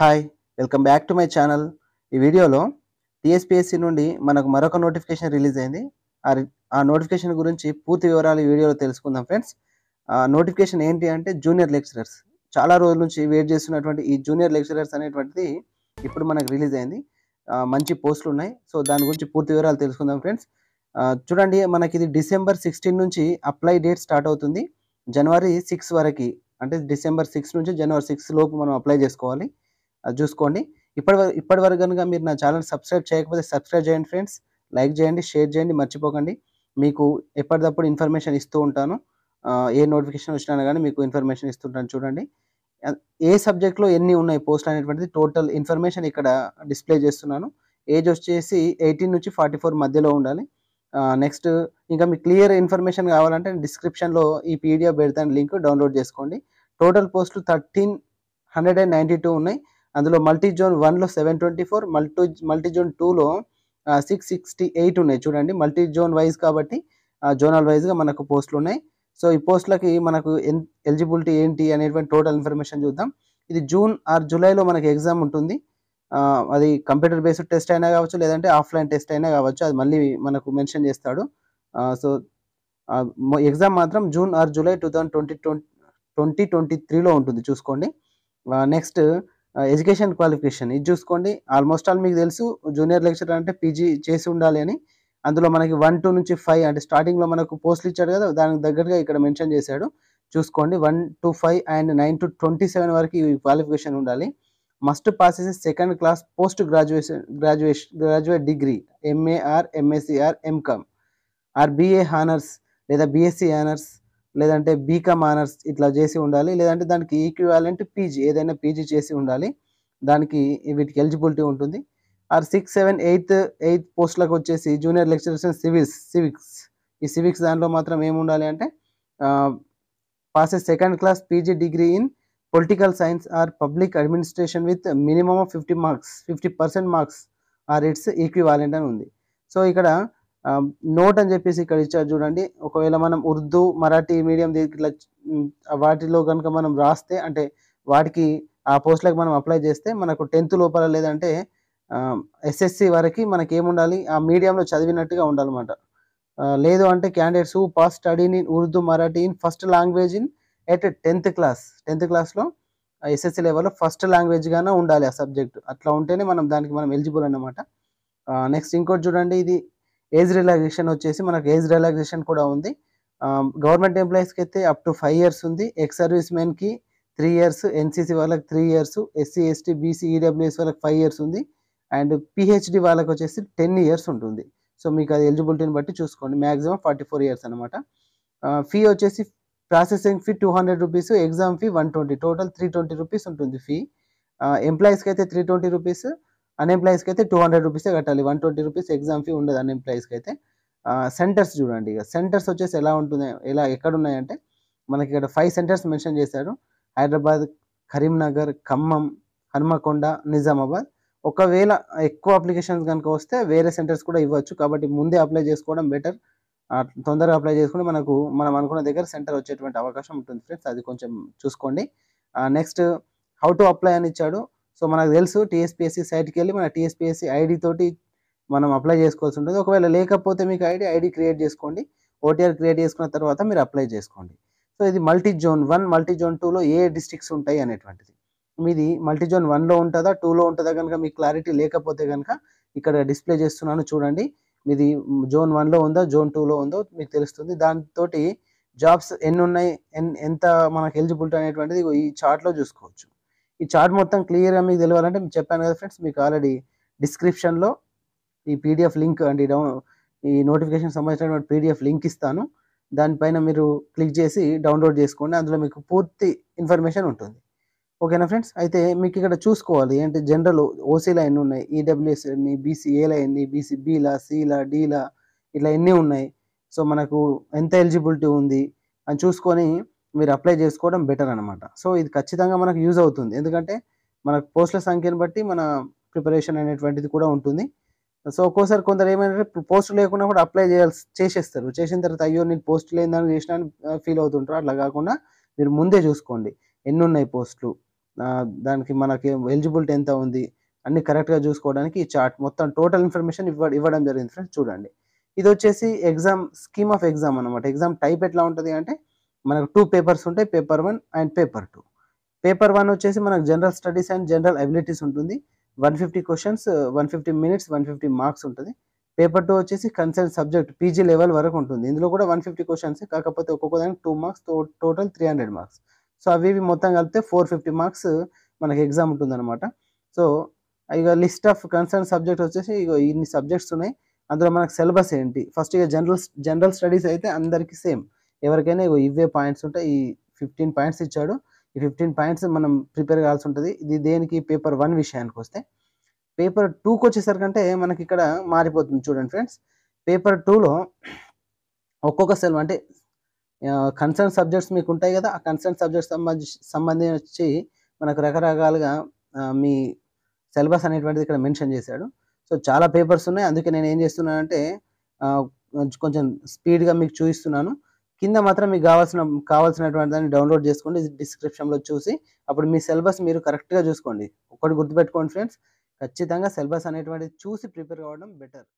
hi welcome back to my channel ఈ వీడియోలో TSPSC నుండి మనకు మరొక నోటిఫికేషన్ రిలీజ్ అయింది ఆ నోటిఫికేషన్ గురించి పూర్తి వివరాలు ఈ వీడియోలో తెలుసుకుందాం ఫ్రెండ్స్ ఆ నోటిఫికేషన్ ఏంటి అంటే జూనియర్ లెక్చరర్స్ చాలా రోజుల నుంచి వెయిట్ చేస్తున్నటువంటి ఈ జూనియర్ లెక్చరర్స్ అనేటువంటిది ఇప్పుడు మనకు రిలీజ్ అయింది మంచి పోస్టులు ఉన్నాయి సో దాని గురించి పూర్తి వివరాలు తెలుసుకుందాం ఫ్రెండ్స్ చూడండి మనకి ఇది డిసెంబర్ సిక్స్టీన్ నుంచి అప్లై డేట్ స్టార్ట్ అవుతుంది జనవరి సిక్స్ వరకు అంటే డిసెంబర్ సిక్స్ నుంచి జనవరి సిక్స్ లోపు మనం అప్లై చేసుకోవాలి చూసుకోండి ఇప్పటి ఇప్పటి వరకు కనుక మీరు నా ఛానల్ సబ్స్క్రైబ్ చేయకపోతే సబ్స్క్రైబ్ చేయండి ఫ్రెండ్స్ లైక్ చేయండి షేర్ చేయండి మర్చిపోకండి మీకు ఎప్పటికప్పుడు ఇన్ఫర్మేషన్ ఇస్తూ ఉంటాను ఏ నోటిఫికేషన్ వచ్చినా కానీ మీకు ఇన్ఫర్మేషన్ ఇస్తుంటాను చూడండి ఏ సబ్జెక్ట్లో ఎన్ని ఉన్నాయి పోస్టులు అనేటువంటిది టోటల్ ఇన్ఫర్మేషన్ ఇక్కడ డిస్ప్లే చేస్తున్నాను ఏజ్ వచ్చేసి ఎయిటీన్ నుంచి ఫార్టీ ఫోర్ మధ్యలో ఉండాలి నెక్స్ట్ ఇంకా మీకు క్లియర్ ఇన్ఫర్మేషన్ కావాలంటే డిస్క్రిప్షన్లో ఈ పీడిఎఫ్ పెడతాను లింక్ డౌన్లోడ్ చేసుకోండి టోటల్ పోస్టులు థర్టీన్ హండ్రెడ్ అండ్ టూ ఉన్నాయి అందులో మల్టీ జోన్ వన్లో seven twenty four multi multi zone టూలో సిక్స్ సిక్స్టీ ఎయిట్ ఉన్నాయి చూడండి మల్టీ జోన్ వైజ్ కాబట్టి జోనల్ వైజ్గా మనకు పోస్టులు ఉన్నాయి సో ఈ పోస్టులకి మనకు ఎలిజిబిలిటీ ఏంటి అనేటువంటి టోటల్ ఇన్ఫర్మేషన్ చూద్దాం ఇది జూన్ ఆర్ జూలైలో మనకి ఎగ్జామ్ ఉంటుంది అది కంప్యూటర్ బేస్డ్ టెస్ట్ అయినా కావచ్చు లేదంటే ఆఫ్లైన్ టెస్ట్ అయినా కావచ్చు అది మళ్ళీ మనకు మెన్షన్ చేస్తాడు సో ఎగ్జామ్ మాత్రం June or July two thousand twenty twenty twenty twenty త్రీలో ఉంటుంది చూసుకోండి నెక్స్ట్ ఎడ్యుకేషన్ క్వాలిఫికేషన్ ఇది చూసుకోండి ఆల్మోస్ట్ ఆల్ మీకు తెలుసు జూనియర్ లెక్చరర్ అంటే పీజీ చేసి ఉండాలి అని అందులో మనకి వన్ టూ నుంచి ఫైవ్ అంటే స్టార్టింగ్లో మనకు పోస్టులు ఇచ్చాడు కదా దానికి దగ్గరగా ఇక్కడ మెన్షన్ చేశాడు చూసుకోండి one to five and nine to twenty seven వరకు ఈ క్వాలిఫికేషన్ ఉండాలి must pass second class post graduation graduation graduate degree MA or MSc or MCom or BA honours లేదా బిఎస్సి హానర్స్ లేదంటే బీకామ్ ఆనర్స్ ఇట్లా చేసి ఉండాలి లేదంటే దానికి ఈక్వాలెంట్ పీజీ ఏదైనా పీజీ చేసి ఉండాలి దానికి వీటికి ఎలిజిబిలిటీ ఉంటుంది or six seven eighth eighth పోస్ట్లకు వచ్చేసి junior lecturers and civics civics ఈ సివిక్స్ దాంట్లో మాత్రం ఏముండాలి అంటే passes second class PG degree in political science or public administration with minimum fifty marks fifty percent marks or it's ఈక్వి అని ఉంది సో ఇక్కడ నోట్ అని చెప్పేసి ఇక్కడ ఇచ్చారు చూడండి ఒకవేళ మనం ఉర్దూ మరాఠీ మీడియం ఇట్లా వాటిలో కనుక మనం రాస్తే అంటే వాటికి ఆ పోస్ట్లకు మనం అప్లై చేస్తే మనకు టెన్త్ లోపల లేదంటే ఎస్ఎస్సి వరకు మనకి ఏముండాలి ఆ మీడియంలో చదివినట్టుగా ఉండాలన్నమాట లేదు అంటే candidates who pass study in Urdu Marathi in first language in at tenth class tenth క్లాస్లో ఎస్ఎస్సి లెవెల్లో ఫస్ట్ లాంగ్వేజ్గానే ఉండాలి ఆ సబ్జెక్టు అట్లా ఉంటేనే మనం దానికి మనం ఎలిజిబుల్ అనమాట నెక్స్ట్ ఇంకోటి చూడండి ఇది ఏజ్ రిలాక్సేషన్ వచ్చేసి మనకు ఏజ్ రిలాక్సేషన్ కూడా ఉంది గవర్నమెంట్ ఎంప్లాయీస్కి అయితే అప్ టు ఫైవ్ ఇయర్స్ ఉంది ఎక్స్ సర్వీస్ మెన్కి త్రీ ఇయర్స్ ఎన్సీసీ వాళ్ళకి three years SC ST BC EWS వాళ్ళకి ఫైవ్ ఇయర్స్ ఉంది అండ్ పిహెచ్డి వాళ్ళకి వచ్చేసి టెన్ ఇయర్స్ ఉంటుంది సో మీకు అది ఎలిజిబిలిటీని బట్టి చూసుకోండి మ్యాక్సిమం ఫార్టీ ఫోర్ ఇయర్స్ అనమాట ఫీ వచ్చేసి processing fee two hundred rupees exam fee one twenty total three twenty rupees ఉంటుంది ఫీ ఎంప్లాయీస్కి అయితే త్రీ ట్వంటీ రూపీస్ అన్ఎంప్లాయీస్కి అయితే టూ హండ్రెడ్ రూపీసే కట్టాలి one twenty rupees exam fee ఉండదు అన్ఎంప్లాయీస్కి అయితే సెంటర్స్ చూడండి ఇక సెంటర్స్ వచ్చేసి ఎలా ఉంటుంది ఎలా ఎక్కడ ఉన్నాయంటే మనకి ఇక్కడ ఫైవ్ సెంటర్స్ మెన్షన్ చేశారు హైదరాబాద్ కరీంనగర్ ఖమ్మం హనుమకొండ నిజామాబాద్ ఒకవేళ ఎక్కువ అప్లికేషన్స్ కనుక వస్తే వేరే సెంటర్స్ కూడా ఇవ్వచ్చు కాబట్టి ముందే అప్లై చేసుకోవడం బెటర్ తొందరగా అప్లై చేసుకుని మనకు మనం అనుకున్న దగ్గర సెంటర్ వచ్చేటువంటి అవకాశం ఉంటుంది ఫ్రెండ్స్ అది కొంచెం చూసుకోండి నెక్స్ట్ హౌ టు అప్లై అని ఇచ్చాడు సో మనకు తెలుసు టీఎస్పీఎస్సీ సైట్కి వెళ్ళి మన టీఎస్పీఎస్సీ ఐడి తోటి మనం అప్లై చేసుకోవాల్సి ఉంటుంది ఒకవేళ లేకపోతే మీకు ఐడి ఐడి క్రియేట్ చేసుకోండి ఓటీఆర్ క్రియేట్ చేసుకున్న తర్వాత మీరు అప్లై చేసుకోండి సో ఇది multi zone one multi zone టూలో ఏ డిస్ట్రిక్ట్స్ ఉంటాయి అనేటువంటిది మీది మల్టీ జోన్ వన్లో ఉంటుందా టూలో ఉంటుందా కనుక మీకు క్లారిటీ లేకపోతే కనుక ఇక్కడ డిస్ప్లే చేస్తున్నాను చూడండి మీది జోన్ వన్లో ఉందా జోన్ టూలో ఉందో మీకు తెలుస్తుంది దాంతో జాబ్స్ ఎన్ని ఉన్నాయి ఎన్ ఎంత మనకు ఎలిజిబిలిటీ అనేటువంటిది ఈ చార్ట్లో చూసుకోవచ్చు ఈ చార్ట్ మొత్తం క్లియర్గా మీకు తెలియాలంటే మీకు చెప్పాను కదా ఫ్రెండ్స్ మీకు ఆల్రెడీ డిస్క్రిప్షన్లో ఈ పీడిఎఫ్ లింక్ అంటే డౌన్ ఈ నోటిఫికేషన్ సంబంధించినటువంటి పీడిఎఫ్ లింక్ ఇస్తాను దానిపైన మీరు క్లిక్ చేసి డౌన్లోడ్ చేసుకోండి అందులో మీకు పూర్తి ఇన్ఫర్మేషన్ ఉంటుంది ఓకేనా ఫ్రెండ్స్ అయితే మీకు ఇక్కడ చూసుకోవాలి ఏంటి జనరల్ ఓసీలా ఎన్ని ఉన్నాయి ఈడబ్ల్యూఎస్ ఎన్ని బీసీఏలా ఎన్ని బీసీ బీలా సిలా డీలా ఇట్లా ఎన్ని ఉన్నాయి సో మనకు ఎంత ఎలిజిబిలిటీ ఉంది అని చూసుకొని మీరు అప్లై చేసుకోవడం బెటర్ అనమాట సో ఇది ఖచ్చితంగా మనకు యూజ్ అవుతుంది ఎందుకంటే మనకు పోస్టుల సంఖ్యను బట్టి మన ప్రిపరేషన్ అనేటువంటిది కూడా ఉంటుంది సో ఒక్కోసారి కొందరు ఏమైనా పోస్ట్ లేకుండా కూడా అప్లై చేయాల్సి చేసేస్తారు చేసిన తర్వాత అయ్యో నేను పోస్ట్ లేని దానికి చేసిన ఫీల్ అవుతుంటారు అట్లా కాకుండా మీరు ముందే చూసుకోండి ఎన్ని ఉన్నాయి పోస్టులు దానికి మనకి ఎలిజిబిలిటీ ఎంత ఉంది అన్ని కరెక్ట్గా చూసుకోవడానికి ఈ చార్ట్ మొత్తం టోటల్ ఇన్ఫర్మేషన్ ఇవ్వ ఇవ్వడం జరిగింది ఫ్రెండ్స్ చూడండి ఇది వచ్చేసి ఎగ్జామ్ స్కీమ్ ఆఫ్ ఎగ్జామ్ అనమాట ఎగ్జామ్ టైప్ ఎట్లా ఉంటుంది అంటే మనకు టూ పేపర్స్ ఉంటాయి paper one and paper two paper one వచ్చేసి మనకు general studies and general abilities ఉంటుంది one fifty questions one fifty minutes one fifty marks ఉంటుంది పేపర్ టూ వచ్చేసి కన్సల్ట్ సబ్జెక్ట్ పీజీ లెవెల్ వరకు ఉంటుంది ఇందులో కూడా వన్ ఫిఫ్టీ క్వశ్చన్స్ కాకపోతే ఒక్కొక్క దానికి two marks total three hundred marks so అవి ఇవి మొత్తం కలిపితే ఫోర్ ఫిఫ్టీ మార్క్స్ మనకి ఎగ్జామ్ ఉంటుందన్నమాట సో ఇక లిస్ట్ ఆఫ్ కన్సర్న్ సబ్జెక్ట్ వచ్చేసి ఇక ఇన్ని సబ్జెక్ట్స్ ఉన్నాయి అందులో మనకు సిలబస్ ఏంటి ఫస్ట్ ఇక జనరల్ జనరల్ స్టడీస్ అయితే అందరికీ సేమ్ ఎవరికైనా ఇవే పాయింట్స్ ఉంటాయి ఈ ఫిఫ్టీన్ పాయింట్స్ ఇచ్చాడు ఈ ఫిఫ్టీన్ పాయింట్స్ మనం ప్రిపేర్ కావాల్సి ఉంటుంది ఇది దేనికి పేపర్ వన్ విషయానికి వస్తే పేపర్ టూకి వచ్చేసరికంటే మనకి ఇక్కడ మారిపోతుంది చూడండి ఫ్రెండ్స్ పేపర్ టూలో ఒక్కొక్క సెల్ అంటే కన్సర్న్ సబ్జెక్ట్స్ మీకు ఉంటాయి కదా ఆ కన్సర్న్ సబ్జెక్ట్స్ సంబంధించి సంబంధించి మనకు రకరకాలుగా మీ సిలబస్ అనేటువంటిది ఇక్కడ మెన్షన్ చేశాడు సో చాలా పేపర్స్ ఉన్నాయి అందుకే నేను ఏం చేస్తున్నానంటే కొంచెం స్పీడ్గా మీకు చూపిస్తున్నాను కింద మాత్రం మీకు కావాల్సిన కావాల్సినటువంటి దాన్ని డౌన్లోడ్ చేసుకోండి డిస్క్రిప్షన్లో చూసి అప్పుడు మీ సిలబస్ మీరు కరెక్ట్గా చూసుకోండి ఒకటి గుర్తుపెట్టుకోండి ఫ్రెండ్స్ ఖచ్చితంగా సిలబస్ అనేటువంటిది చూసి ప్రిపేర్ కావడం బెటర్